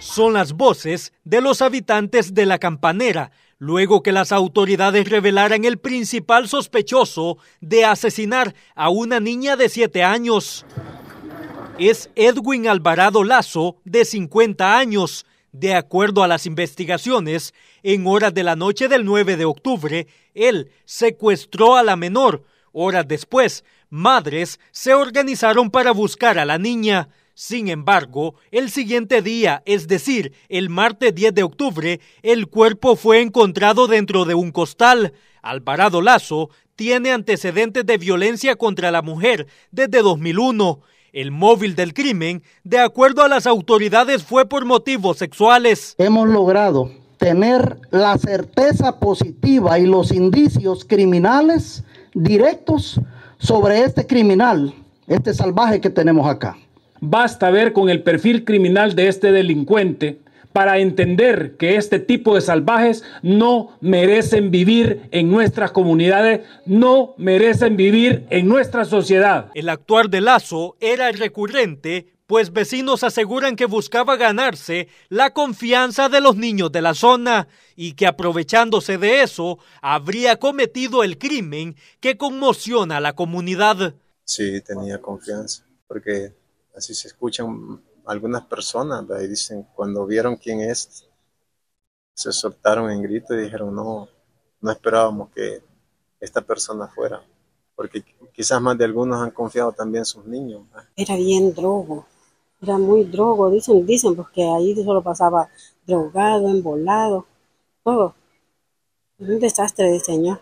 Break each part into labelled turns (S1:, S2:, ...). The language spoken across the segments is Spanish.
S1: son las voces de los habitantes de la campanera, luego que las autoridades revelaran el principal sospechoso de asesinar a una niña de 7 años. Es Edwin Alvarado Lazo, de 50 años. De acuerdo a las investigaciones, en horas de la noche del 9 de octubre, él secuestró a la menor. Horas después, madres se organizaron para buscar a la niña. Sin embargo, el siguiente día, es decir, el martes 10 de octubre, el cuerpo fue encontrado dentro de un costal. Alvarado Lazo tiene antecedentes de violencia contra la mujer desde 2001. El móvil del crimen, de acuerdo a las autoridades, fue por motivos sexuales. Hemos logrado tener la certeza positiva y los indicios criminales directos sobre este criminal, este salvaje que tenemos acá. Basta ver con el perfil criminal de este delincuente para entender que este tipo de salvajes no merecen vivir en nuestras comunidades, no merecen vivir en nuestra sociedad. El actuar de Lazo era recurrente, pues vecinos aseguran que buscaba ganarse la confianza de los niños de la zona y que aprovechándose de eso habría cometido el crimen que conmociona a la comunidad.
S2: Sí, tenía confianza, porque así se escuchan algunas personas, y dicen, cuando vieron quién es, se soltaron en grito y dijeron, no, no esperábamos que esta persona fuera, porque quizás más de algunos han confiado también sus niños. Era bien drogo, era muy drogo, dicen, dicen, porque pues, ahí solo pasaba drogado, embolado, todo. Un desastre de señor.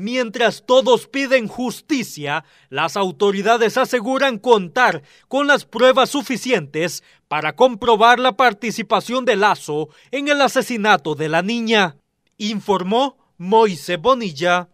S1: Mientras todos piden justicia, las autoridades aseguran contar con las pruebas suficientes para comprobar la participación de Lazo en el asesinato de la niña, informó Moise Bonilla.